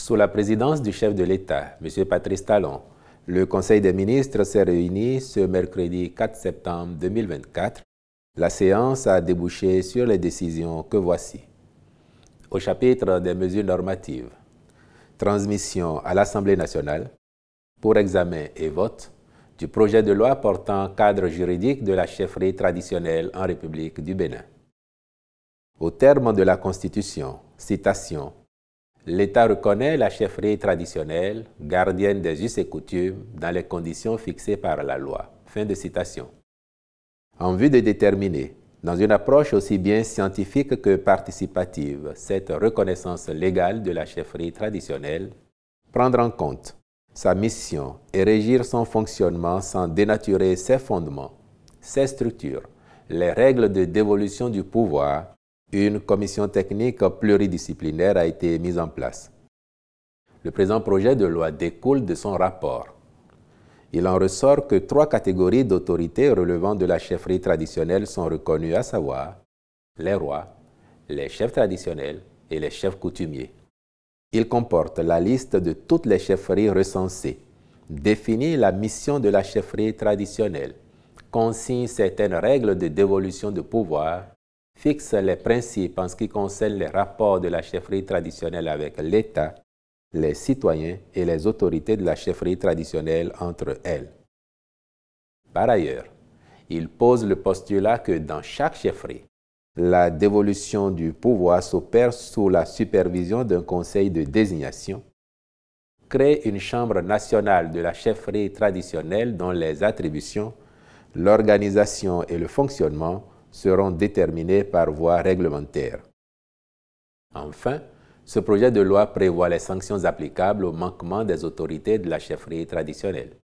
Sous la présidence du chef de l'État, M. Patrice Talon, le Conseil des ministres s'est réuni ce mercredi 4 septembre 2024. La séance a débouché sur les décisions que voici. Au chapitre des mesures normatives, transmission à l'Assemblée nationale pour examen et vote du projet de loi portant cadre juridique de la chefferie traditionnelle en République du Bénin. Au terme de la Constitution, citation, L'État reconnaît la chefferie traditionnelle, gardienne des us et coutumes, dans les conditions fixées par la loi. Fin de citation. En vue de déterminer, dans une approche aussi bien scientifique que participative, cette reconnaissance légale de la chefferie traditionnelle, prendre en compte sa mission et régir son fonctionnement sans dénaturer ses fondements, ses structures, les règles de dévolution du pouvoir une commission technique pluridisciplinaire a été mise en place. Le présent projet de loi découle de son rapport. Il en ressort que trois catégories d'autorités relevant de la chefferie traditionnelle sont reconnues, à savoir les rois, les chefs traditionnels et les chefs coutumiers. Il comporte la liste de toutes les chefferies recensées, définit la mission de la chefferie traditionnelle, consigne certaines règles de dévolution de pouvoir fixe les principes en ce qui concerne les rapports de la chefferie traditionnelle avec l'État, les citoyens et les autorités de la chefferie traditionnelle entre elles. Par ailleurs, il pose le postulat que dans chaque chefferie, la dévolution du pouvoir s'opère sous la supervision d'un conseil de désignation, crée une chambre nationale de la chefferie traditionnelle dont les attributions, l'organisation et le fonctionnement seront déterminées par voie réglementaire. Enfin, ce projet de loi prévoit les sanctions applicables au manquement des autorités de la chefferie traditionnelle.